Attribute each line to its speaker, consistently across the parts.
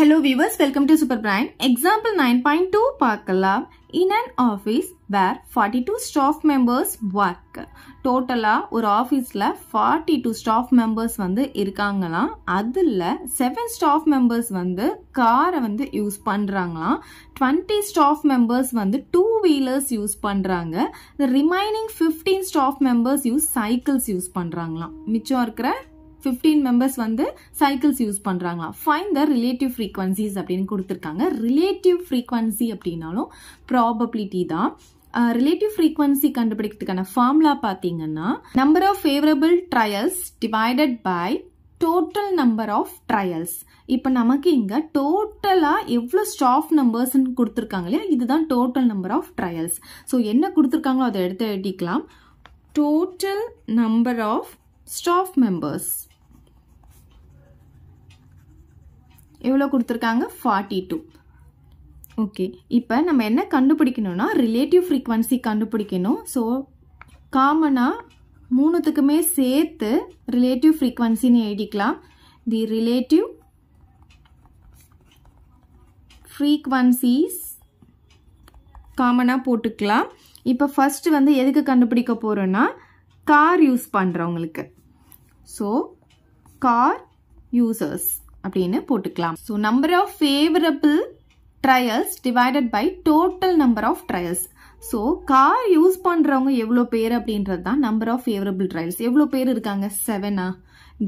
Speaker 1: hello viewers welcome to super prime example nine point two பார்க்கலாம் in and office where forty two staff members work டோட்டலாக ஒரு ஆஃபீஸில் forty two staff members வந்து இருக்காங்களாம் அதில் seven staff members வந்து காரை வந்து யூஸ் பண்ணுறாங்களாம் டுவெண்ட்டி ஸ்டாஃப் மெம்பர்ஸ் வந்து டூ வீலர்ஸ் யூஸ் பண்ணுறாங்க remaining fifteen staff members use cycles use பண்ணுறாங்களாம் மிச்சம் இருக்கிற ஃபிஃப்டீன் மெம்பர்ஸ் வந்து சைக்கிள்ஸ் யூஸ் பண்ணுறாங்க ஃபைன் த ரிலேட்டிவ் ஃப்ரீக்வன்சிஸ் அப்படின்னு கொடுத்துருக்காங்க ரிலேட்டிவ் ஃப்ரீக்வன்சி அப்படின்னாலும் ப்ராபபிலிட்டி தான் ரிலேட்டிவ் ஃப்ரீக்வன்சி கண்டுபிடிக்கிறதுக்கான ஃபார்முலா பார்த்தீங்கன்னா number of favourable trials divided by total number of trials இப்போ நமக்கு இங்கே டோட்டலாக எவ்வளோ ஸ்டாஃப் நம்பர்ஸ்ன்னு கொடுத்துருக்காங்க இல்லையா இதுதான் total number of trials so என்ன கொடுத்துருக்காங்களோ அதை எடுத்து எழுதிக்கலாம் total number of staff members எவ்வளோ கொடுத்துருக்காங்க ஃபார்ட்டி டூ ஓகே இப்போ நம்ம என்ன கண்டுபிடிக்கணும்னா ரிலேட்டிவ் ஃப்ரீக்வன்சி கண்டுபிடிக்கணும் ஸோ காமனாக மூணுத்துக்குமே சேர்த்து ரிலேட்டிவ் ஃப்ரீக்வன்சின்னு எழுதிக்கலாம் தி ரிலேட்டிவ் ஃப்ரீக்வன்சிஸ் காமனாக போட்டுக்கலாம் இப்போ ஃபஸ்ட்டு வந்து எதுக்கு கண்டுபிடிக்க போகிறோன்னா கார் யூஸ் பண்ணுறவங்களுக்கு ஸோ கார் யூசர்ஸ் அப்படின்னு போட்டுக்கலாம் so number of favourable trials divided by total number of trials so car use பண்ணுறவங்க எவ்வளோ பேர் அப்படின்றது தான் நம்பர் ஆஃப் ஃபேவரபிள் ட்ரையல்ஸ் எவ்வளோ பேர் இருக்காங்க செவனா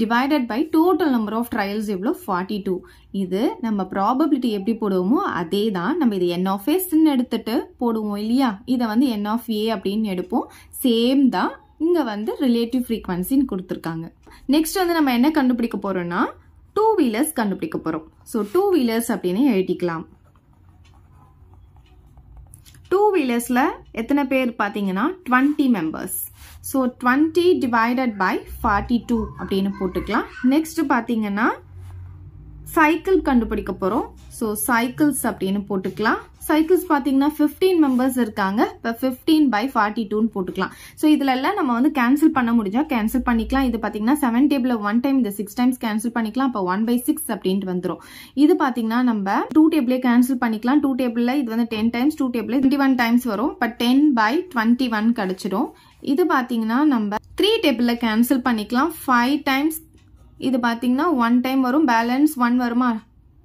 Speaker 1: divided by total number of trials எவ்வளோ ஃபார்ட்டி டூ இது நம்ம ப்ராபபிலிட்டி எப்படி போடுவோமோ அதே தான் நம்ம இது என் ஆஃப் எஸ்ன்னு எடுத்துட்டு போடுவோம் இல்லையா இதை வந்து என் ஆஃப் ஏ அப்படின்னு எடுப்போம் சேம் தான் இங்கே வந்து ரிலேட்டிவ் ஃப்ரீக்வன்சின்னு கொடுத்துருக்காங்க நெக்ஸ்ட் வந்து நம்ம என்ன கண்டுபிடிக்க போகிறோம்னா டூ வீலர்ஸ் கண்டுபிடிக்க போகிறோம் ஸோ டூ வீலர்ஸ் அப்படின்னு எழுதிக்கலாம் டூ வீலர்ஸில் எத்தனை பேர் பார்த்தீங்கன்னா twenty members so twenty divided by forty two அப்படின்னு போட்டுக்கலாம் நெக்ஸ்ட் பார்த்தீங்கன்னா சைக்கிள் கண்டுபிடிக்க போறோம் ஸோ சைக்கிள்ஸ் அப்படின்னு போட்டுக்கலாம் சைக்கிள்ஸ் பார்த்தீங்கன்னா ஃபிஃப்டீன் மெம்பர்ஸ் இருக்காங்க இப்போ ஃபிஃப்டீன் பை ஃபார்ட்டி டூன்னு போட்டுக்கலாம் ஸோ இதுல எல்லாம் நம்ம வந்து கேன்சல் பண்ண முடிஞ்சா கேன்சல் பண்ணிக்கலாம் இது பார்த்தீங்கன்னா செவன் டேபிள் ஒன் டைம் இந்த சிக்ஸ் டைம்ஸ் கேன்சல் பண்ணிக்கலாம் அப்போ ஒன் பை சிக்ஸ் அப்படின்ட்டு வந்துடும் இது பார்த்தீங்கன்னா நம்ம டூ டேபிளே கேன்சல் பண்ணிக்கலாம் டூ டேபிளில் இது வந்து ten times two table twenty one times வரும் இப்ப டென் பை டுவெண்ட்டி ஒன் கிடச்சிடும் இது பார்த்தீங்கன்னா நம்ம த்ரீ டேபிளில் கேன்சல் பண்ணிக்கலாம் ஃபைவ் டைம்ஸ் இது பார்த்தீங்கன்னா ஒன் டைம் வரும் பேலன்ஸ் ஒன் வருமா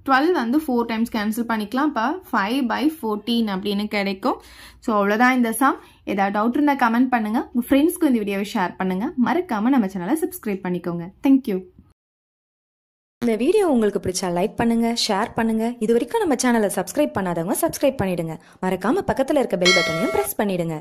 Speaker 1: டுவெல் வந்து ஃபோர் டைம்ஸ் கேன்சல் பண்ணிக்கலாம் இப்போ ஃபைவ் பை ஃபோர்டீன் அப்படின்னு கிடைக்கும் ஸோ அவ்வளோதான் இந்த சம் ஏதாவது டவுட் இருந்தால் கமெண்ட் பண்ணுங்கள் உங்கள் ஃப்ரெண்ட்ஸ்க்கு இந்த வீடியோவை ஷேர் பண்ணுங்கள் மறக்காமல் நம்ம சேனலை சப்ஸ்கிரைப் பண்ணிக்கோங்க தேங்க்யூ இந்த வீடியோ உங்களுக்கு பிடிச்சா லைக் பண்ணுங்க ஷேர் பண்ணுங்க இது வரைக்கும் நம்ம சேனலை சப்ஸ்கிரைப் பண்ணாதவங்க சப்ஸ்கிரைப் பண்ணிடுங்க மறக்காம பக்கத்தில் இருக்க பெல் பட்டனையும் ப்ரெஸ் பண்ணிடுங்க